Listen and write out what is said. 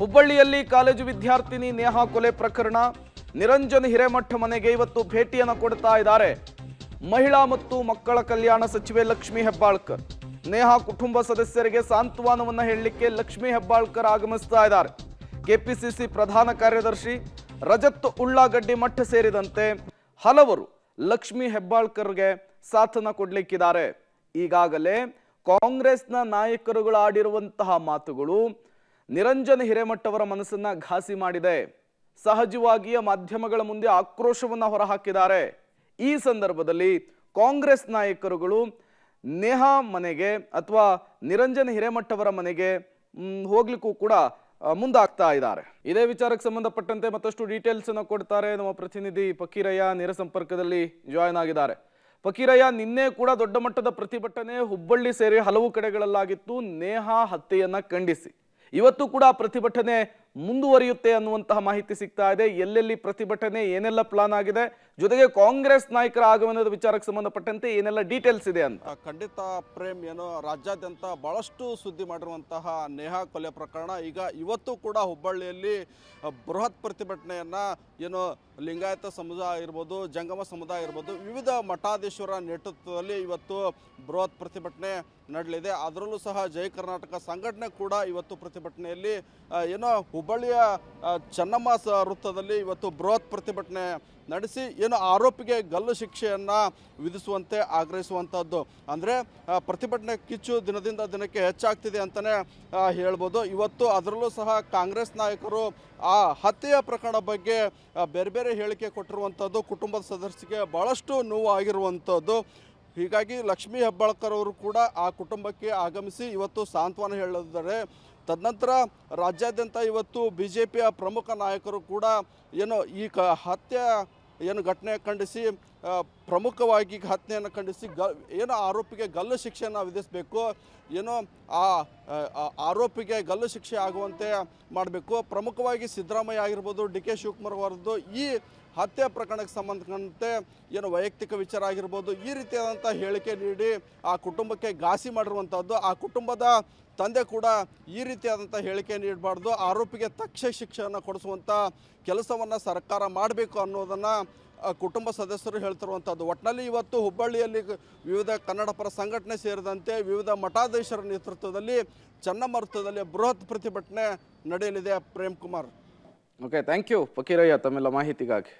ಹುಬ್ಬಳ್ಳಿಯಲ್ಲಿ ಕಾಲೇಜು ವಿದ್ಯಾರ್ಥಿನಿ ನೇಹಾ ಕೊಲೆ ಪ್ರಕರಣ ನಿರಂಜನ್ ಹಿರೇಮಠ ಮನೆಗೆ ಇವತ್ತು ಭೇಟಿಯನ್ನು ಕೊಡ್ತಾ ಇದ್ದಾರೆ ಮಹಿಳಾ ಮತ್ತು ಮಕ್ಕಳ ಕಲ್ಯಾಣ ಸಚಿವೆ ಲಕ್ಷ್ಮಿ ಹೆಬ್ಬಾಳ್ಕರ್ ನೇಹಾ ಕುಟುಂಬ ಸದಸ್ಯರಿಗೆ ಸಾಂತ್ವನವನ್ನ ಹೇಳಲಿಕ್ಕೆ ಲಕ್ಷ್ಮಿ ಹೆಬ್ಬಾಳ್ಕರ್ ಆಗಮಿಸ್ತಾ ಇದ್ದಾರೆ ಕೆಪಿಸಿಸಿ ಪ್ರಧಾನ ಕಾರ್ಯದರ್ಶಿ ರಜತ್ ಉಳ್ಳಾಗಡ್ಡಿ ಮಠ ಸೇರಿದಂತೆ ಹಲವರು ಲಕ್ಷ್ಮಿ ಹೆಬ್ಬಾಳ್ಕರ್ಗೆ ಸಾಥನ ಕೊಡ್ಲಿಕ್ಕಿದ್ದಾರೆ ಈಗಾಗಲೇ ಕಾಂಗ್ರೆಸ್ನ ನಾಯಕರುಗಳು ಆಡಿರುವಂತಹ ಮಾತುಗಳು ನಿರಂಜನ್ ಹಿರೇಮಠವರ ಮನಸ್ಸನ್ನ ಘಾಸಿ ಮಾಡಿದೆ ಸಹಜವಾಗಿಯೇ ಮಾಧ್ಯಮಗಳ ಮುಂದೆ ಆಕ್ರೋಶವನ್ನು ಹೊರಹಾಕಿದ್ದಾರೆ ಈ ಸಂದರ್ಭದಲ್ಲಿ ಕಾಂಗ್ರೆಸ್ ನಾಯಕರುಗಳು ನೇಹಾ ಮನೆಗೆ ಅಥವಾ ನಿರಂಜನ್ ಹಿರೇಮಠವರ ಮನೆಗೆ ಹೋಗ್ಲಿಕ್ಕೂ ಕೂಡ ಮುಂದಾಗ್ತಾ ಇದ್ದಾರೆ ಇದೇ ವಿಚಾರಕ್ಕೆ ಸಂಬಂಧಪಟ್ಟಂತೆ ಮತ್ತಷ್ಟು ಡೀಟೇಲ್ಸ್ ಅನ್ನು ಕೊಡ್ತಾರೆ ನಮ್ಮ ಪ್ರತಿನಿಧಿ ಫಕೀರಯ್ಯ ನೇರ ಸಂಪರ್ಕದಲ್ಲಿ ಜಾಯ್ನ್ ಆಗಿದ್ದಾರೆ ಫಕೀರಯ್ಯ ನಿನ್ನೆ ಕೂಡ ದೊಡ್ಡ ಮಟ್ಟದ ಪ್ರತಿಭಟನೆ ಹುಬ್ಬಳ್ಳಿ ಸೇರಿ ಹಲವು ಕಡೆಗಳಲ್ಲಾಗಿತ್ತು ನೇಹಾ ಹತ್ಯೆಯನ್ನ ಖಂಡಿಸಿ ಇವತ್ತು ಕೂಡ ಪ್ರತಿಭಟನೆ ಮುಂದುವರಿಯುತ್ತೆ ಅನ್ನುವಂತಹ ಮಾಹಿತಿ ಸಿಗ್ತಾ ಇದೆ ಎಲ್ಲೆಲ್ಲಿ ಪ್ರತಿಭಟನೆ ಏನೆಲ್ಲ ಪ್ಲಾನ್ ಆಗಿದೆ ಜೊತೆಗೆ ಕಾಂಗ್ರೆಸ್ ನಾಯಕರ ಆಗಮನದ ವಿಚಾರಕ್ಕೆ ಸಂಬಂಧಪಟ್ಟಂತೆ ಏನೆಲ್ಲ ಡೀಟೇಲ್ಸ್ ಇದೆ ಅಂತ ಖಂಡಿತ ಪ್ರೇಮ್ ಏನೋ ರಾಜ್ಯಾದ್ಯಂತ ಬಹಳಷ್ಟು ಸುದ್ದಿ ಮಾಡಿರುವಂತಹ ನೇಹಾ ಕೊಲೆ ಪ್ರಕರಣ ಈಗ ಇವತ್ತು ಕೂಡ ಹುಬ್ಬಳ್ಳಿಯಲ್ಲಿ ಬೃಹತ್ ಪ್ರತಿಭಟನೆಯನ್ನ ಏನೋ ಲಿಂಗಾಯತ ಸಮುದಾಯ ಇರ್ಬೋದು ಜಂಗಮ ಸಮುದಾಯ ಇರ್ಬೋದು ವಿವಿಧ ಮಠಾಧೀಶ್ವರ ನೇತೃತ್ವದಲ್ಲಿ ಇವತ್ತು ಬೃಹತ್ ಪ್ರತಿಭಟನೆ ನಡೆಯಲಿದೆ ಅದರಲ್ಲೂ ಸಹ ಜಯ ಕರ್ನಾಟಕ ಸಂಘಟನೆ ಕೂಡ ಇವತ್ತು ಪ್ರತಿಭಟನೆಯಲ್ಲಿ ಏನೋ ಹುಬ್ಬಳ್ಳಿಯ ಚನ್ನಮ್ಮ ವೃತ್ತದಲ್ಲಿ ಇವತ್ತು ಬೃಹತ್ ಪ್ರತಿಭಟನೆ ನಡೆಸಿ ಏನು ಆರೋಪಿಗೆ ಗಲ್ಲು ಶಿಕ್ಷೆಯನ್ನು ವಿಧಿಸುವಂತೆ ಆಗ್ರಹಿಸುವಂಥದ್ದು ಅಂದರೆ ಪ್ರತಿಭಟನೆ ಕಿಚ್ಚು ದಿನದಿಂದ ದಿನಕ್ಕೆ ಹೆಚ್ಚಾಗ್ತಿದೆ ಅಂತಲೇ ಹೇಳ್ಬೋದು ಇವತ್ತು ಅದರಲ್ಲೂ ಸಹ ಕಾಂಗ್ರೆಸ್ ನಾಯಕರು ಆ ಹತ್ಯೆಯ ಪ್ರಕರಣ ಬಗ್ಗೆ ಬೇರೆ ಬೇರೆ ಹೇಳಿಕೆ ಕೊಟ್ಟಿರುವಂಥದ್ದು ಕುಟುಂಬದ ಸದಸ್ಯರಿಗೆ ಭಾಳಷ್ಟು ನೋವು ಆಗಿರುವಂಥದ್ದು ಹೀಗಾಗಿ ಲಕ್ಷ್ಮೀ ಹೆಬ್ಬಾಳ್ಕರ್ ಅವರು ಕೂಡ ಆ ಕುಟುಂಬಕ್ಕೆ ಆಗಮಿಸಿ ಇವತ್ತು ಸಾಂತ್ವನ ಹೇಳಿದ್ದಾರೆ ತದನಂತರ ರಾಜ್ಯಾದ್ಯಂತ ಇವತ್ತು ಬಿ ಜೆ ಪಿಯ ಪ್ರಮುಖ ನಾಯಕರು ಕೂಡ ಏನು ಈ ಕ ಹತ್ಯೆ ಏನು ಘಟನೆ ಖಂಡಿಸಿ ಪ್ರಮುಖವಾಗಿ ಹತ್ಯೆಯನ್ನು ಖಂಡಿಸಿ ಗ ಏನು ಆರೋಪಿಗೆ ಗಲ್ಲು ಶಿಕ್ಷೆಯನ್ನು ವಿಧಿಸಬೇಕು ಏನೋ ಆ ಆರೋಪಿಗೆ ಗಲ್ಲು ಶಿಕ್ಷೆ ಆಗುವಂತೆ ಮಾಡಬೇಕು ಪ್ರಮುಖವಾಗಿ ಸಿದ್ದರಾಮಯ್ಯ ಆಗಿರ್ಬೋದು ಡಿ ಕೆ ಶಿವಕುಮಾರ್ ಅವರದ್ದು ಈ ಹತ್ಯೆ ಪ್ರಕರಣಕ್ಕೆ ಸಂಬಂಧಪಟ್ಟಂತೆ ಏನು ವೈಯಕ್ತಿಕ ವಿಚಾರ ಆಗಿರ್ಬೋದು ಈ ರೀತಿಯಾದಂಥ ಹೇಳಿಕೆ ನೀಡಿ ಆ ಕುಟುಂಬಕ್ಕೆ ಘಾಸಿ ಮಾಡಿರುವಂಥದ್ದು ಆ ಕುಟುಂಬದ ತಂದೆ ಕೂಡ ಈ ರೀತಿಯಾದಂಥ ಹೇಳಿಕೆ ನೀಡಬಾರ್ದು ಆರೋಪಿಗೆ ತಕ್ಷ ಶಿಕ್ಷೆಯನ್ನು ಕೊಡಿಸುವಂಥ ಕೆಲಸವನ್ನು ಸರ್ಕಾರ ಮಾಡಬೇಕು ಅನ್ನೋದನ್ನು ಕುಟುಂಬ ಸದಸ್ಯರು ಹೇಳ್ತಿರುವಂಥದ್ದು ಒಟ್ಟಿನಲ್ಲಿ ಇವತ್ತು ಹುಬ್ಬಳ್ಳಿಯಲ್ಲಿ ವಿವಿಧ ಕನ್ನಡ ಪರ ಸಂಘಟನೆ ಸೇರಿದಂತೆ ವಿವಿಧ ಮಠಾಧೀಶರ ನೇತೃತ್ವದಲ್ಲಿ ಚನ್ನಮರ್ತದಲ್ಲಿ ಬೃಹತ್ ಪ್ರತಿಭಟನೆ ನಡೆಯಲಿದೆ Prem Kumar okay thank you Fakirayya ತಮ್ಮೆಲ್ಲ ಮಾಹಿತಿಗಾಗಿ